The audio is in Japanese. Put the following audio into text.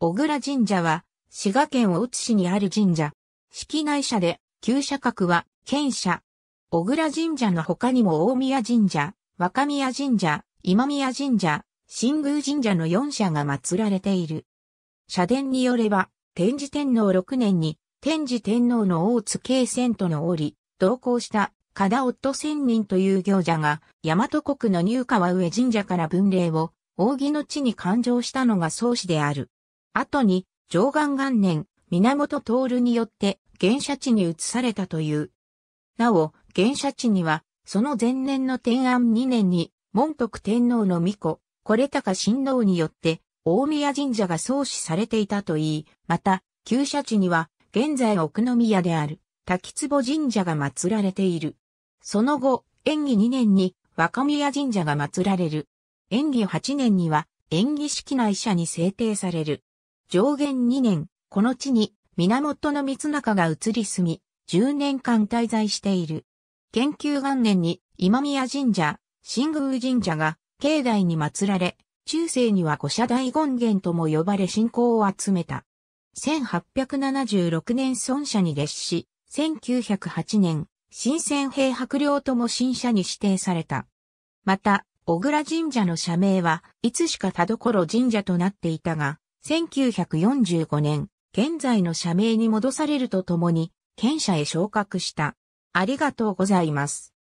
小倉神社は、滋賀県大津市にある神社。式内社で、旧社格は、県社。小倉神社の他にも大宮神社、若宮神社、今宮神社、新宮神社の4社が祀られている。社殿によれば、天智天皇6年に、天智天皇の大津慶遷との折、同行した、加田夫仙人という行者が、大和国の入川上神社から文霊を、扇の地に勘定したのが創始である。後に、上岸元年、源徹によって、原社地に移されたという。なお、原社地には、その前年の天安2年に、門徳天皇の御子、これ高親王によって、大宮神社が創始されていたといい、また、旧社地には、現在奥宮である、滝壺神社が祀られている。その後、縁起2年に、若宮神社が祀られる。縁起8年には、縁起式内社に制定される。上限2年、この地に源光中が移り住み、10年間滞在している。研究元年に今宮神社、新宮神社が境内に祀られ、中世には五社大権現とも呼ばれ信仰を集めた。1876年孫社に列し、1908年、新鮮兵白領とも新社に指定された。また、小倉神社の社名はいつしか田所神社となっていたが、1945年、現在の社名に戻されるとともに、県社へ昇格した。ありがとうございます。